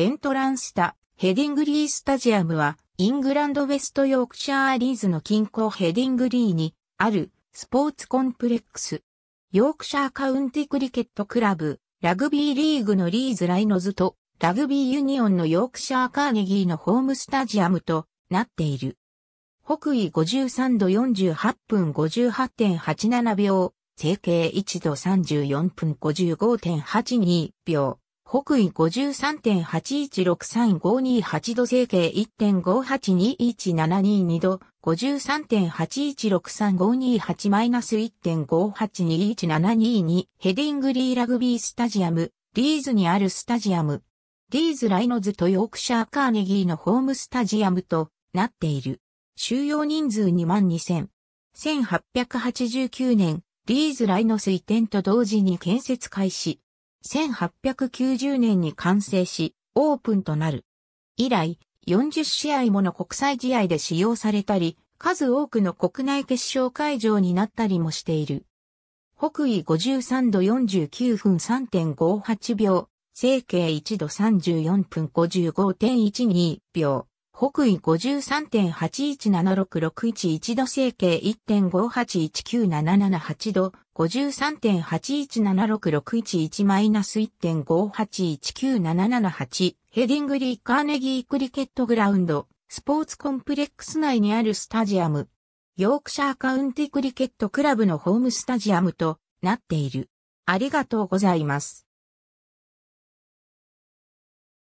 エントランスタ、ヘディングリースタジアムは、イングランドウェストヨークシャーアリーズの近郊ヘディングリーにあるスポーツコンプレックス。ヨークシャーカウンティクリケットクラブ、ラグビーリーグのリーズライノズと、ラグビーユニオンのヨークシャーカーネギーのホームスタジアムとなっている。北緯53度48分58.87秒、成形1度34分55.82秒。北緯53.816352度整形1.582172度53.81635281-1.582172ヘディングリーラグビースタジアム、リーズにあるスタジアム。リーズ・ライノズとヨークシャー・カーネギーのホームスタジアムとなっている。収容人数2万2000。1889年、リーズ・ライノス移転と同時に建設開始。1890年に完成し、オープンとなる。以来、40試合もの国際試合で使用されたり、数多くの国内決勝会場になったりもしている。北緯53度49分3.58秒、整形1度34分55.12秒。北緯53.817661度整形1 5 8 1 9 7 7 8度53.817661-1.58197778ヘディングリーカーネギークリケットグラウンドスポーツコンプレックス内にあるスタジアムヨークシャーカウンティクリケットクラブのホームスタジアムとなっている。ありがとうございます。